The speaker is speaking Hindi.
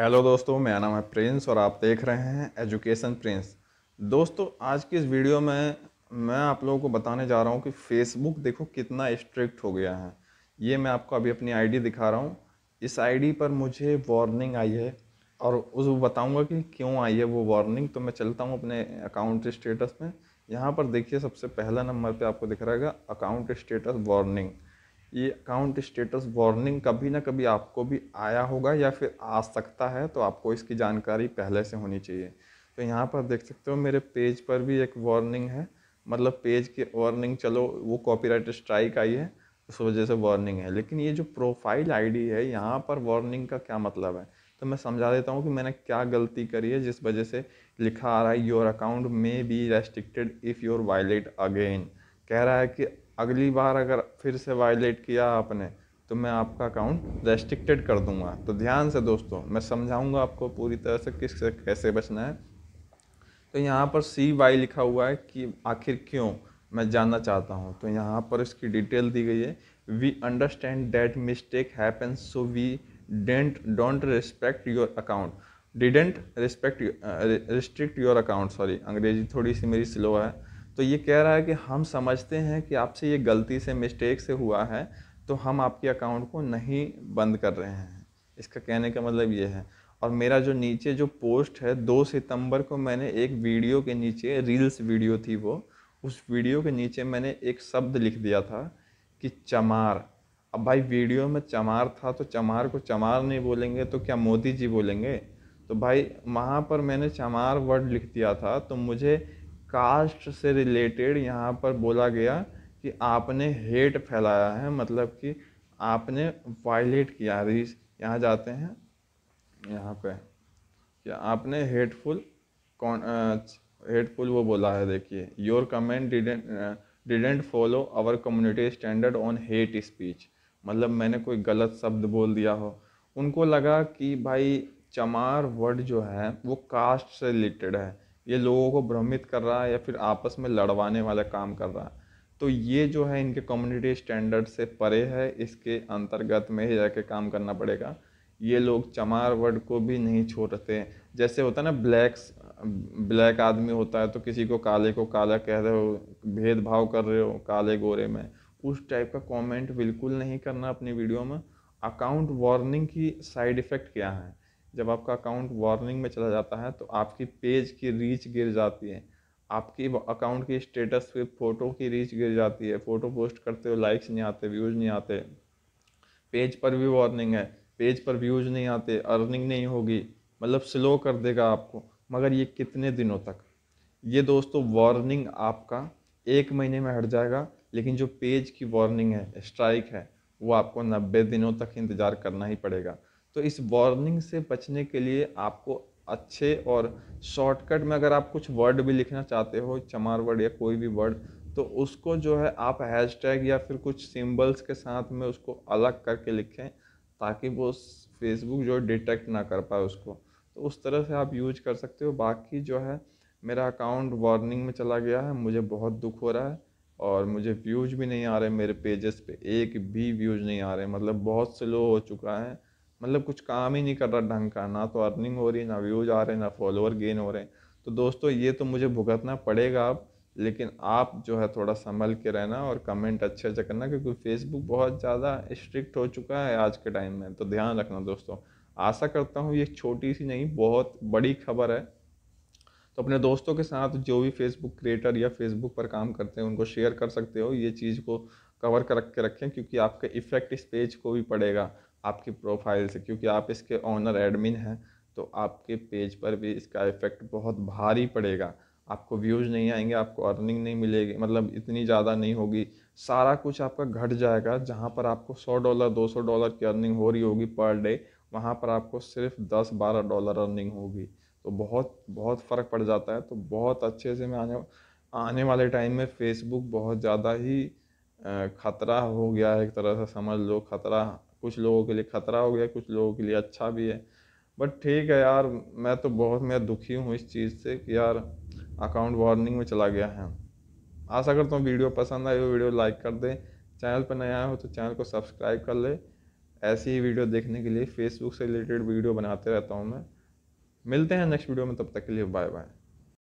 हेलो दोस्तों मेरा नाम है प्रिंस और आप देख रहे हैं एजुकेशन प्रिंस दोस्तों आज की इस वीडियो में मैं आप लोगों को बताने जा रहा हूँ कि फेसबुक देखो कितना स्ट्रिक्ट हो गया है ये मैं आपको अभी अपनी आईडी दिखा रहा हूँ इस आईडी पर मुझे वार्निंग आई है और उस बताऊँगा कि क्यों आई है वो वार्निंग तो मैं चलता हूँ अपने अकाउंट स्टेटस में यहाँ पर देखिए सबसे पहला नंबर पर आपको दिख रहेगा अकाउंट स्टेटस वार्निंग ये अकाउंट स्टेटस वार्निंग कभी ना कभी आपको भी आया होगा या फिर आ सकता है तो आपको इसकी जानकारी पहले से होनी चाहिए तो यहाँ पर देख सकते हो मेरे पेज पर भी एक वार्निंग है मतलब पेज की वार्निंग चलो वो कॉपीराइट स्ट्राइक आई है उस वजह से वार्निंग है लेकिन ये जो प्रोफाइल आईडी है यहाँ पर वार्निंग का क्या मतलब है तो मैं समझा देता हूँ कि मैंने क्या गलती करी है जिस वजह से लिखा आ रहा है your account may be restricted if your violate again कह रहा है कि अगली बार अगर फिर से वायलेट किया आपने तो मैं आपका अकाउंट रेस्ट्रिक्टेड कर दूंगा तो ध्यान से दोस्तों मैं समझाऊंगा आपको पूरी तरह से किस से कैसे बचना है तो यहाँ पर सी वाई लिखा हुआ है कि आखिर क्यों मैं जानना चाहता हूँ तो यहाँ पर इसकी डिटेल दी गई है we understand that mistake happens so we don't don't respect your account didn't respect restrict your account sorry अंग्रेजी थोड़ी सी मेरी स्लो है तो ये कह रहा है कि हम समझते हैं कि आपसे ये गलती से मिस्टेक से हुआ है तो हम आपके अकाउंट को नहीं बंद कर रहे हैं इसका कहने का मतलब ये है और मेरा जो नीचे जो पोस्ट है दो सितंबर को मैंने एक वीडियो के नीचे रील्स वीडियो थी वो उस वीडियो के नीचे मैंने एक शब्द लिख दिया था कि चमार अब भाई वीडियो में चमार था तो चमार को चमार नहीं बोलेंगे तो क्या मोदी जी बोलेंगे तो भाई वहाँ पर मैंने चमार वर्ड लिख दिया था तो मुझे कास्ट से रिलेटेड यहाँ पर बोला गया कि आपने हेट फैलाया है मतलब कि आपने वायलेट किया रीस यहाँ जाते हैं यहाँ पे कि आपने हेटफुल कौन हेटफुल वो बोला है देखिए your comment didn't didn't follow our community standard on hate speech मतलब मैंने कोई गलत शब्द बोल दिया हो उनको लगा कि भाई चमार वर्ड जो है वो कास्ट से रिलेटेड है ये लोगों को भ्रमित कर रहा है या फिर आपस में लड़वाने वाला काम कर रहा है तो ये जो है इनके कम्युनिटी स्टैंडर्ड से परे है इसके अंतर्गत में ही जाके काम करना पड़ेगा ये लोग चमार वर्ड को भी नहीं छोड़ते जैसे होता है ना ब्लैक्स ब्लैक आदमी होता है तो किसी को काले को काला कह रहे हो भेदभाव कर रहे हो काले गोरे में उस टाइप का कमेंट बिल्कुल नहीं करना अपनी वीडियो में अकाउंट वार्निंग की साइड इफ़ेक्ट क्या है जब आपका अकाउंट वार्निंग में चला जाता है तो आपकी पेज की रीच गिर जाती है आपकी अकाउंट की स्टेटस पे फ़ोटो की रीच गिर जाती है फ़ोटो पोस्ट करते हो लाइक्स नहीं आते व्यूज़ नहीं आते पेज पर भी वार्निंग है पेज पर व्यूज़ नहीं आते अर्निंग नहीं होगी मतलब स्लो कर देगा आपको मगर ये कितने दिनों तक ये दोस्तों वार्निंग आपका एक महीने में हट जाएगा लेकिन जो पेज की वार्निंग है स्ट्राइक है वो आपको नब्बे दिनों तक इंतज़ार करना ही पड़ेगा तो इस वार्निंग से बचने के लिए आपको अच्छे और शॉर्टकट में अगर आप कुछ वर्ड भी लिखना चाहते हो चमार वर्ड या कोई भी वर्ड तो उसको जो है आप हैशटैग या फिर कुछ सिंबल्स के साथ में उसको अलग करके लिखें ताकि वो फेसबुक जो डिटेक्ट ना कर पाए उसको तो उस तरह से आप यूज कर सकते हो बाकी जो है मेरा अकाउंट वार्निंग में चला गया है मुझे बहुत दुख हो रहा है और मुझे व्यूज भी नहीं आ रहे मेरे पेजेस पे एक भी व्यूज नहीं आ रहे मतलब बहुत स्लो हो चुका है मतलब कुछ काम ही नहीं कर रहा ढंग का ना तो अर्निंग हो रही है ना व्यूज आ रहे हैं ना फॉलोअर गेन हो रहे हैं तो दोस्तों ये तो मुझे भुगतना पड़ेगा अब लेकिन आप जो है थोड़ा संभल के रहना और कमेंट अच्छे अच्छे करना क्योंकि फेसबुक बहुत ज़्यादा स्ट्रिक्ट हो चुका है आज के टाइम में तो ध्यान रखना दोस्तों आशा करता हूँ ये छोटी सी नहीं बहुत बड़ी खबर है तो अपने दोस्तों के साथ जो भी फेसबुक क्रिएटर या फेसबुक पर काम करते हैं उनको शेयर कर सकते हो ये चीज़ को कवर कर के रखें क्योंकि आपके इफेक्ट इस पेज को भी पड़ेगा आपकी प्रोफाइल से क्योंकि आप इसके ऑनर एडमिन हैं तो आपके पेज पर भी इसका इफ़ेक्ट बहुत भारी पड़ेगा आपको व्यूज़ नहीं आएंगे आपको अर्निंग नहीं मिलेगी मतलब इतनी ज़्यादा नहीं होगी सारा कुछ आपका घट जाएगा जहाँ पर आपको सौ डॉलर दो सौ डॉलर की अर्निंग हो रही होगी पर डे वहाँ पर आपको सिर्फ दस बारह डॉलर अर्निंग होगी तो बहुत बहुत फ़र्क पड़ जाता है तो बहुत अच्छे से मैं आने आने वाले टाइम में फेसबुक बहुत ज़्यादा ही ख़तरा हो गया है एक तरह से समझ लो ख़तरा कुछ लोगों के लिए ख़तरा हो गया कुछ लोगों के लिए अच्छा भी है बट ठीक है यार मैं तो बहुत मैं दुखी हूँ इस चीज़ से कि यार अकाउंट वार्निंग में चला गया है आशा करता हूँ वीडियो पसंद आई हो वीडियो लाइक कर दें चैनल पर नया हो तो चैनल को सब्सक्राइब कर ले ऐसी ही वीडियो देखने के लिए फेसबुक से रिलेटेड वीडियो बनाते रहता हूँ मैं मिलते हैं नेक्स्ट वीडियो में तब तक के लिए बाय बाय